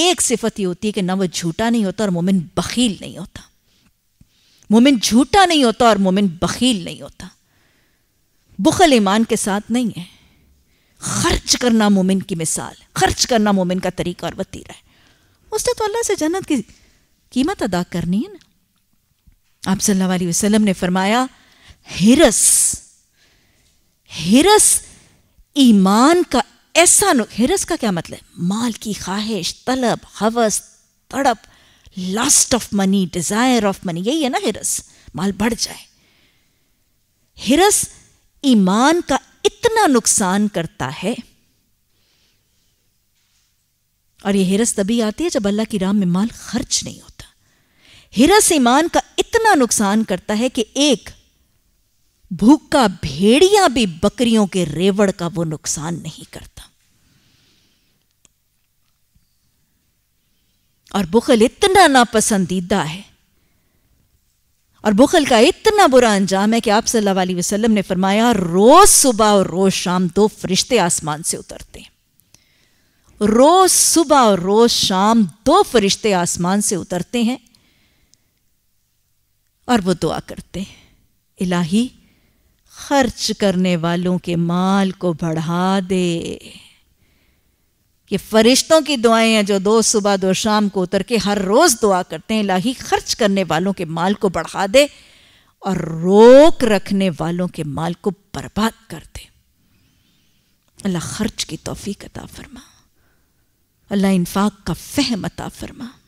एक सिफत ये होती है कि ना वह झूठा नहीं होता और मोमिन बखील नहीं होता मोमिन झूठा नहीं होता और मोमिन बखील नहीं होता बुखल ईमान के साथ नहीं है खर्च करना मोमिन की मिसाल खर्च करना मोमिन का तरीका और वतीरा है उसने तो अल्लाह से जन्नत की कीमत अदा करनी है ना आप सल्लल्लाहु अलैहि वसल्लम ने फरमाया हिरस हिरस ईमान का ऐसा हिरस का क्या मतलब माल की ख्वाहिश तलब हवस तड़प lust of money desire of money यही है ना हिरस माल बढ़ जाए हिरस ईमान का इतना नुकसान करता है और ये हिरस तभी आती है जब अल्लाह की राम में माल खर्च नहीं होता हिरस ईमान का इतना नुकसान करता है कि एक भूखा भेड़िया भी बकरियों के रेवड़ का वो नुकसान नहीं करता और बुखल इतना नापसंदीदा है और बुखल का इतना बुरा अंजाम है कि आप सल्लल्लाहु अलैहि वसल्लम ने फरमाया रोज सुबह और रोज शाम दो फरिश्ते आसमान से उतरते हैं रोज सुबह और रोज शाम दो फरिश्ते आसमान से उतरते हैं और वो दुआ करते हैं इलाही खर्च करने वालों के माल को बढ़ा दे कि फरिश्तों की दुआएं हैं जो दो सुबह दो शाम को उतर के हर रोज़ दुआ करते हैं लाही खर्च करने वालों के माल को बढ़ा दे और रोक रखने वालों के माल को बर्बाद कर दे अल्लाह खर्च की तोफ़ी अता फरमा अल्लाह इन्फाक का फहम अता फरमा